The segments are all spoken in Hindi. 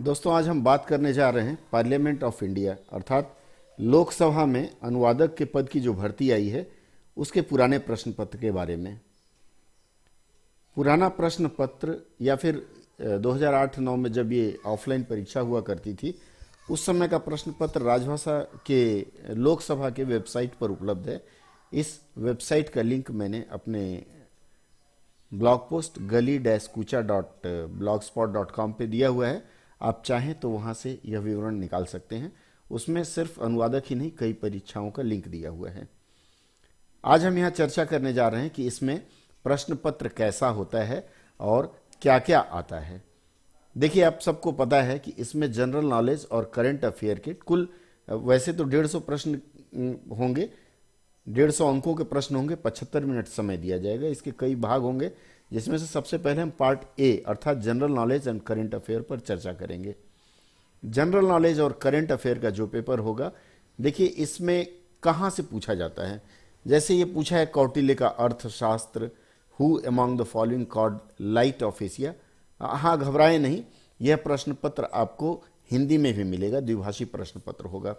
दोस्तों आज हम बात करने जा रहे हैं पार्लियामेंट ऑफ इंडिया अर्थात लोकसभा में अनुवादक के पद की जो भर्ती आई है उसके पुराने प्रश्न पत्र के बारे में पुराना प्रश्न पत्र या फिर 2008-9 में जब ये ऑफलाइन परीक्षा हुआ करती थी उस समय का प्रश्न पत्र राजभाषा के लोकसभा के वेबसाइट पर उपलब्ध है इस वेबसाइट का लिंक मैंने अपने ब्लॉग पोस्ट गली डैश कूचा dot blogspot dot com पर दिया हुआ है आप चाहें तो वहाँ से यह विवरण निकाल सकते हैं उसमें सिर्फ अनुवादक ही नहीं कई परीक्षाओं का लिंक दिया हुआ है आज हम यहाँ चर्चा करने जा रहे हैं कि इसमें प्रश्न पत्र कैसा होता है और क्या क्या आता है देखिए आप सबको पता है कि इसमें जनरल नॉलेज और करंट अफेयर के कुल वैसे तो डेढ़ सौ प्रश्न होंगे डेढ़ सौ अंकों के प्रश्न होंगे पचहत्तर मिनट समय दिया जाएगा इसके कई भाग होंगे जिसमें से सबसे पहले हम पार्ट ए अर्थात general knowledge and current affair पर चर्चा करेंगे जनरल नॉलेज और करेंट अफेयर का जो पेपर होगा देखिए इसमें कहाँ से पूछा जाता है जैसे ये पूछा है कौटिल्य का Arthashastra who among the following called light of Asia हाँ घबराए नहीं यह प्रश्न पत्र आपको हिंदी में भी मिलेगा द्विभाषी प्रश्न पत्र होगा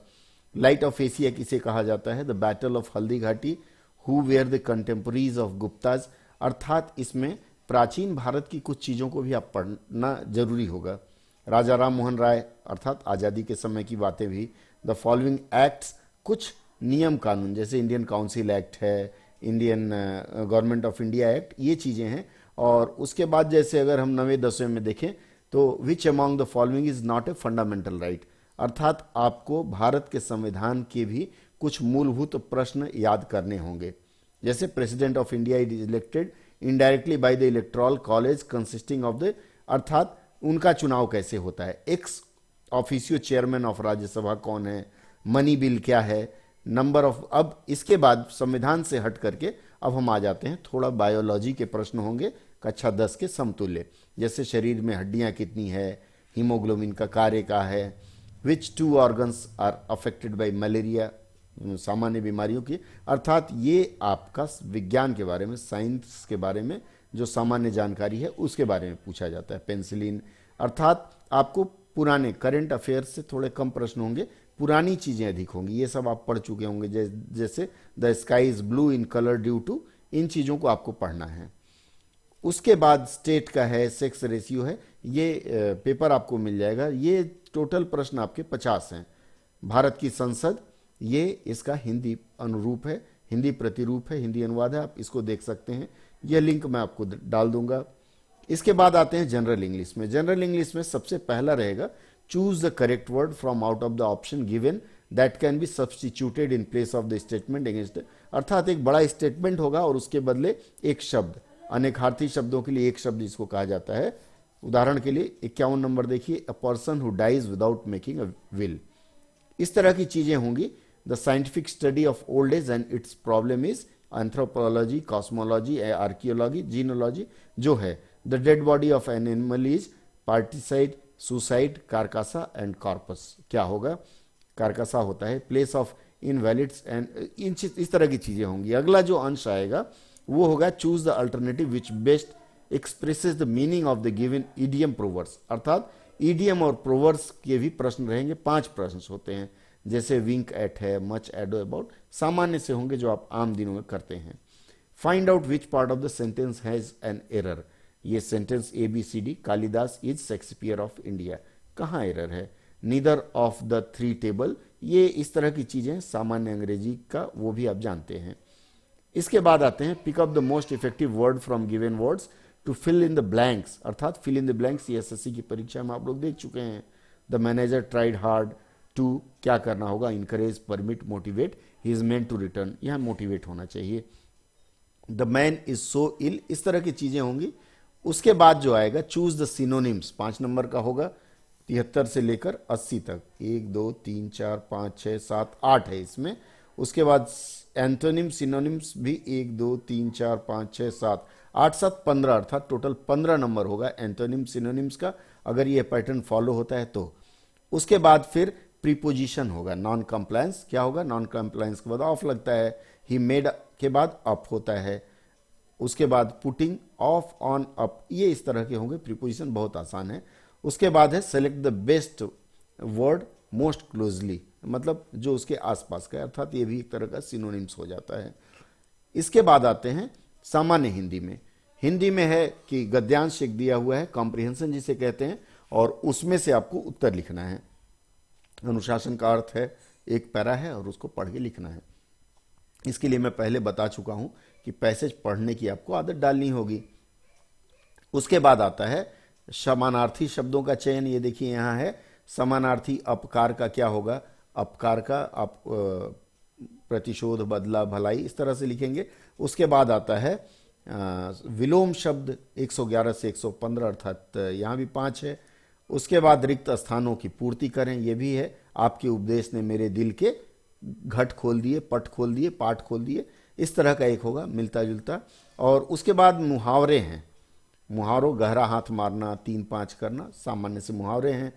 लाइट ऑफ एशिया किसे कहा जाता है the battle of Haldi Ghati who were the contemporaries of Guptas अर्थात इसमें प्राचीन भारत की कुछ चीज़ों को भी आप पढ़ना जरूरी होगा राजा राम मोहन राय अर्थात आज़ादी के समय की बातें भी द फॉलोइंग एक्ट्स कुछ नियम कानून जैसे इंडियन काउंसिल एक्ट है Indian government of India act ये चीज़ें हैं और उसके बाद जैसे अगर हम नवे दसवें में देखें तो which among the following is not a fundamental right अर्थात आपको भारत के संविधान के भी कुछ मूलभूत प्रश्न याद करने होंगे जैसे president of India is elected indirectly by the Electral college consisting of the अर्थात उनका चुनाव कैसे होता है ex officio chairman of Rajya Sabha कौन है मनी बिल क्या है नंबर ऑफ अब इसके बाद संविधान से हट करके अब हम आ जाते हैं थोड़ा बायोलॉजी के प्रश्न होंगे कक्षा दस के समतुल्य जैसे शरीर में हड्डियाँ कितनी है हीमोग्लोबिन का कार्य का है which two organs are affected by malaria सामान्य बीमारियों की अर्थात ये आपका विज्ञान के बारे में साइंस के बारे में जो सामान्य जानकारी है उसके बारे में पूछा जाता है पेंसिलिन अर्थात आपको पुराने करंट अफेयर्स से थोड़े कम प्रश्न होंगे पुरानी चीज़ें अधिक होंगी ये सब आप पढ़ चुके होंगे जै, जैसे the sky is blue in colour due to इन चीज़ों को आपको पढ़ना है उसके बाद स्टेट का है सेक्स रेशियो है ये पेपर आपको मिल जाएगा ये टोटल प्रश्न आपके पचास हैं भारत की संसद ये इसका हिंदी अनुरूप है हिंदी प्रतिरूप है हिंदी अनुवाद है आप इसको देख सकते हैं यह लिंक मैं आपको डाल दूंगा इसके बाद आते हैं जनरल इंग्लिश में जनरल इंग्लिश में सबसे पहला रहेगा choose the correct word from out of the option given that can be substituted in place of the statement against अर्थात एक बड़ा स्टेटमेंट होगा और उसके बदले एक शब्द अनेकार्थी शब्दों के लिए एक शब्द इसको कहा जाता है उदाहरण के लिए इक्यावन नंबर देखिए a person who dies without making a will इस तरह की चीजें होंगी the scientific study of old age and its problem is anthropology cosmology archaeology genealogy जो है the dead body of an animal is parricide suicide carcass and corpus क्या होगा कारकासा होता है place of eh, invalids and इन चीज इस तरह की चीजें होंगी अगला जो अंश आएगा वो होगा choose the alternative which best expresses the meaning of the given idioms proverbs अर्थात ईडीएम और प्रोवर्स के भी प्रश्न रहेंगे पांच प्रश्न होते हैं जैसे विंक एट है मच एडो अबाउट सामान्य से होंगे जो आप आम दिनों में करते हैं find out which part of the sentence has an error ये sentence A B C D Kalidas is Shakespeare of India कहाँ एरर है neither of the three table ये इस तरह की चीज़ें सामान्य अंग्रेजी का वो भी आप जानते हैं इसके बाद आते हैं pick up the most effective word from given words to fill in the blanks अर्थात फिल इन द ब्लैंक्स ये एस की परीक्षा में आप लोग देख चुके हैं the manager tried hard to क्या करना होगा encourage permit motivate he is man to return यह मोटिवेट होना चाहिए the man is so ill इस तरह की चीजें होंगी उसके बाद जो आएगा चूज द सिनोनिम्स पांच नंबर का होगा तिहत्तर से लेकर अस्सी तक एक दो तीन चार पाँच छः सात आठ है इसमें उसके बाद एंथोनिम सिनोनिम्स भी एक दो तीन चार पाँच छः सात आठ सात पंद्रह अर्थात टोटल पंद्रह नंबर होगा एंथोनिम सिनोनिम्स का अगर ये पैटर्न फॉलो होता है तो उसके बाद फिर प्रीपोजिशन होगा नॉन कंप्लायंस क्या होगा नॉन कंप्लायंस के बाद ऑफ लगता है ही मेड के बाद अप होता है उसके बाद पुटिंग ऑफ ऑन अप ये इस तरह के होंगे प्रीपोजिशन बहुत आसान है उसके बाद है select the best word most closely मतलब जो उसके आसपास का अर्थात ये भी एक तरह का सिनोनिम्स हो जाता है इसके बाद आते हैं सामान्य हिंदी में हिंदी में है कि गद्यांश एक दिया हुआ है कॉम्प्रिहेंशन जिसे कहते हैं और उसमें से आपको उत्तर लिखना है अनुशासन का अर्थ है एक पैरा है और उसको पढ़ के लिखना है इसके लिए मैं पहले बता चुका हूं कि पैसेज पढ़ने की आपको आदत डालनी होगी उसके बाद आता है समानार्थी शब्दों का चयन ये देखिए यहाँ है समानार्थी अपकार का क्या होगा अपकार का आप प्रतिशोध बदला भलाई इस तरह से लिखेंगे उसके बाद आता है विलोम शब्द 111 से 115 अर्थात यहाँ भी पाँच है उसके बाद रिक्त स्थानों की पूर्ति करें यह भी है आपके उपदेश ने मेरे दिल के घट खोल दिए पट खोल दिए पाठ खोल दिए इस तरह का एक होगा मिलता जुलता और उसके बाद मुहावरे हैं मुहावरों गहरा हाथ मारना तीन पाँच करना सामान्य से मुहावरे हैं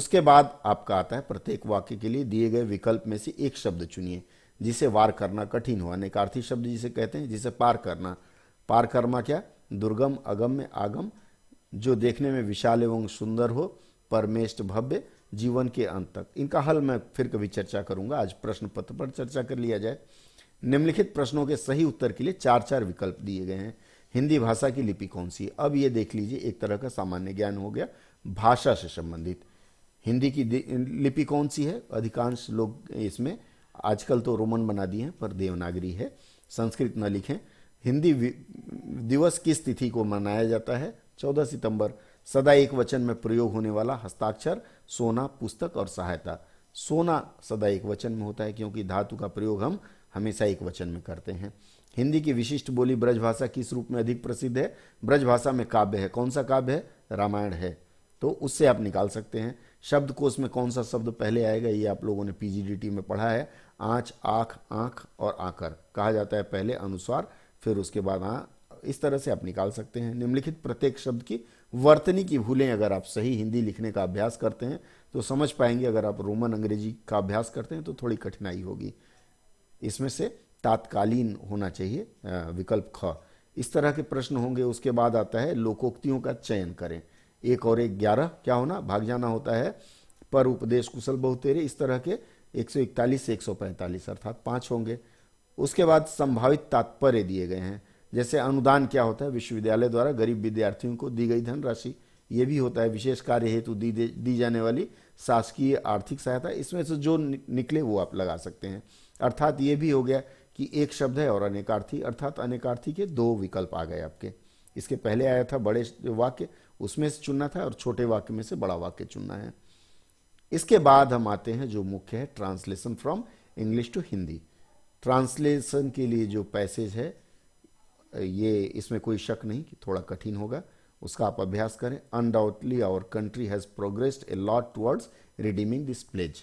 उसके बाद आपका आता है प्रत्येक वाक्य के लिए दिए गए विकल्प में से एक शब्द चुनिए जिसे वार करना कठिन हो अनेकार्थी शब्द जिसे कहते हैं जिसे पार करना पार करना क्या दुर्गम अगम्य आगम जो देखने में विशाल एवं सुंदर हो परमेष्ट भव्य जीवन के अंत तक इनका हल मैं फिर कभी चर्चा करूंगा आज प्रश्न पत्र पर चर्चा कर लिया जाए निम्नलिखित प्रश्नों के सही उत्तर के लिए चार चार विकल्प दिए गए हैं हिंदी भाषा की लिपि कौन सी है अब ये देख लीजिए एक तरह का सामान्य ज्ञान हो गया भाषा से संबंधित हिंदी की लिपि कौन सी है अधिकांश लोग इसमें आजकल तो रोमन बना दिए हैं पर देवनागरी है संस्कृत न लिखें हिंदी दिवस किस तिथि को मनाया जाता है चौदह सितंबर सदा एक वचन में प्रयोग होने वाला हस्ताक्षर सोना पुस्तक और सहायता सोना सदा एक वचन में होता है क्योंकि धातु का प्रयोग हम हमेशा एक वचन में करते हैं हिंदी की विशिष्ट बोली ब्रजभाषा किस रूप में अधिक प्रसिद्ध है ब्रजभाषा में काव्य है कौन सा काव्य है रामायण है तो उससे आप निकाल सकते हैं शब्द कोश में कौन सा शब्द पहले आएगा ये आप लोगों ने पीजीडीटी में पढ़ा है आँच आँख आँख और आकर कहा जाता है पहले अनुस्वार फिर उसके बाद आ इस तरह से आप निकाल सकते हैं निम्नलिखित प्रत्येक शब्द की वर्तनी की भूलें अगर आप सही हिंदी लिखने का अभ्यास करते हैं तो समझ पाएंगे अगर आप रोमन अंग्रेजी का अभ्यास करते हैं तो थोड़ी कठिनाई होगी इसमें से तात्कालीन होना चाहिए विकल्प ख इस तरह के प्रश्न होंगे उसके बाद आता है लोकोक्तियों का चयन करें एक और एक ग्यारह क्या होना भाग जाना होता है पर उपदेश कुशल बहुतेरे इस तरह के 141 से 145 अर्थात पाँच होंगे उसके बाद संभावित तात्पर्य दिए गए हैं जैसे अनुदान क्या होता है विश्वविद्यालय द्वारा गरीब विद्यार्थियों को दी गई धनराशि ये भी होता है विशेष कार्य हेतु दी दी जाने वाली शासकीय आर्थिक सहायता इसमें से जो निकले वो आप लगा सकते हैं अर्थात ये भी हो गया कि एक शब्द है और अनेकार्थी अर्थात अनेकार्थी के दो विकल्प आ गए आपके इसके पहले आया था बड़े वाक्य उसमें से चुनना था और छोटे वाक्य में से बड़ा वाक्य चुनना है इसके बाद हम आते हैं जो मुख्य है translation from English to Hindi translation के लिए जो पैसेज है ये इसमें कोई शक नहीं कि थोड़ा कठिन होगा उसका आप अभ्यास करें undoubtedly our country has progressed a lot towards redeeming this pledge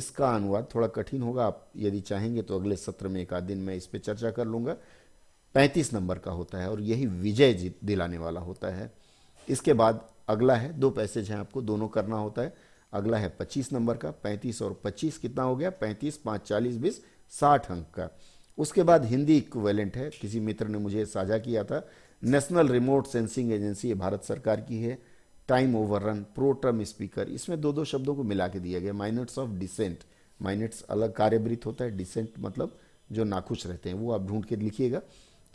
इसका अनुवाद थोड़ा कठिन होगा आप यदि चाहेंगे तो अगले सत्र में एक आध दिन मैं इस पर चर्चा कर लूंगा पैंतीस नंबर का होता है और यही विजय जीत दिलाने वाला होता है इसके बाद अगला है दो पैसेज हैं आपको दोनों करना होता है अगला है पच्चीस नंबर का पैंतीस और पच्चीस कितना हो गया पैंतीस पाँच चालीस बीस साठ अंक का उसके बाद हिंदी इक्वेलेंट है किसी मित्र ने मुझे साझा किया था नेशनल रिमोट सेंसिंग एजेंसी ये भारत सरकार की है टाइम ओवररन प्रोट्रम स्पीकर इसमें दो दो शब्दों को मिला के दिया गया माइनट्स ऑफ डिसेंट माइनट्स अलग कार्यवृत्त होता है डिसेंट मतलब जो नाखुश रहते हैं वो आप ढूंढ के लिखिएगा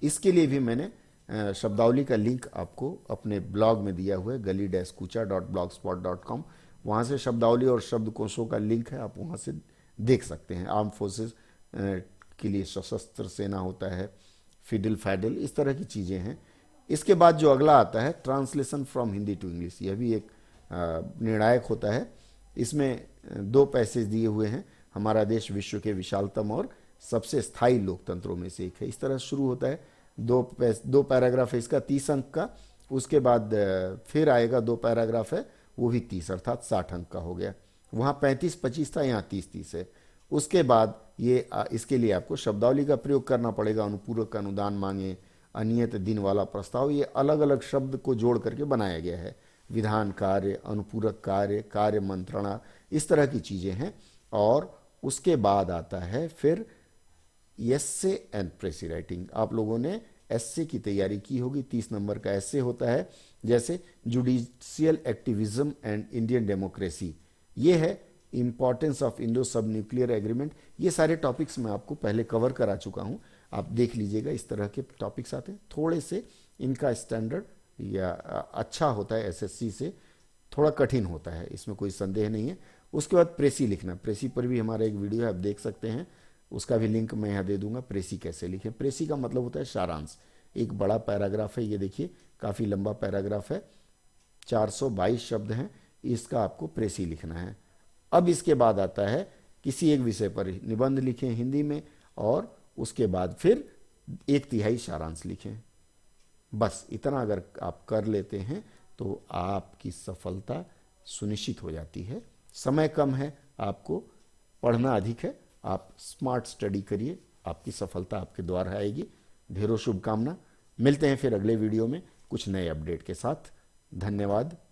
इसके लिए भी मैंने शब्दावली का लिंक आपको अपने ब्लॉग में दिया हुआ है गली डैश कूचा dot blogspot dot com वहाँ से शब्दावली और शब्दकोशों का लिंक है आप वहाँ से देख सकते हैं आर्म फोर्सेज के लिए सशस्त्र सेना होता है फिडल फैडल इस तरह की चीज़ें हैं इसके बाद जो अगला आता है translation from Hindi to English यह भी एक निर्णायक होता है इसमें दो पैसेज दिए हुए हैं हमारा देश विश्व के विशालतम और सबसे स्थायी लोकतंत्रों में से एक है इस तरह शुरू होता है दो पैस दो पैराग्राफ है इसका तीस अंक का उसके बाद फिर आएगा दो पैराग्राफ है वो भी तीस अर्थात साठ अंक का हो गया वहाँ पैंतीस पच्चीस था यहाँ तीस तीस है उसके बाद ये इसके लिए आपको शब्दावली का प्रयोग करना पड़ेगा अनुपूरक अनुदान मांगे अनियत दिन वाला प्रस्ताव ये अलग अलग शब्द को जोड़ करके बनाया गया है विधान कार्य अनुपूरक कार्य कार्य मंत्रणा इस तरह की चीज़ें हैं और उसके बाद आता है फिर एस्से एंड प्रेसी राइटिंग आप लोगों ने एस्से की तैयारी की होगी तीस नंबर का एस्से होता है जैसे judicial activism and Indian democracy ये है importance of Indo sub nuclear agreement ये सारे टॉपिक्स मैं आपको पहले कवर करा चुका हूँ आप देख लीजिएगा इस तरह के टॉपिक्स आते हैं थोड़े से इनका स्टैंडर्ड या अच्छा होता है एसएससी से थोड़ा कठिन होता है इसमें कोई संदेह नहीं है उसके बाद प्रेसी लिखना प्रेसी पर भी हमारा एक वीडियो है आप देख सकते हैं उसका भी लिंक मैं यहाँ दे दूंगा प्रेसी कैसे लिखें प्रेसी का मतलब होता है सारांश एक बड़ा पैराग्राफ है ये देखिए काफ़ी लंबा पैराग्राफ है 422 शब्द हैं इसका आपको प्रेसी लिखना है अब इसके बाद आता है किसी एक विषय पर निबंध लिखें हिंदी में और उसके बाद फिर एक तिहाई सारांश लिखें बस इतना अगर आप कर लेते हैं तो आपकी सफलता सुनिश्चित हो जाती है समय कम है आपको पढ़ना अधिक है आप स्मार्ट स्टडी करिए आपकी सफलता आपके द्वार आएगी ढेरों शुभकामना मिलते हैं फिर अगले वीडियो में कुछ नए अपडेट के साथ धन्यवाद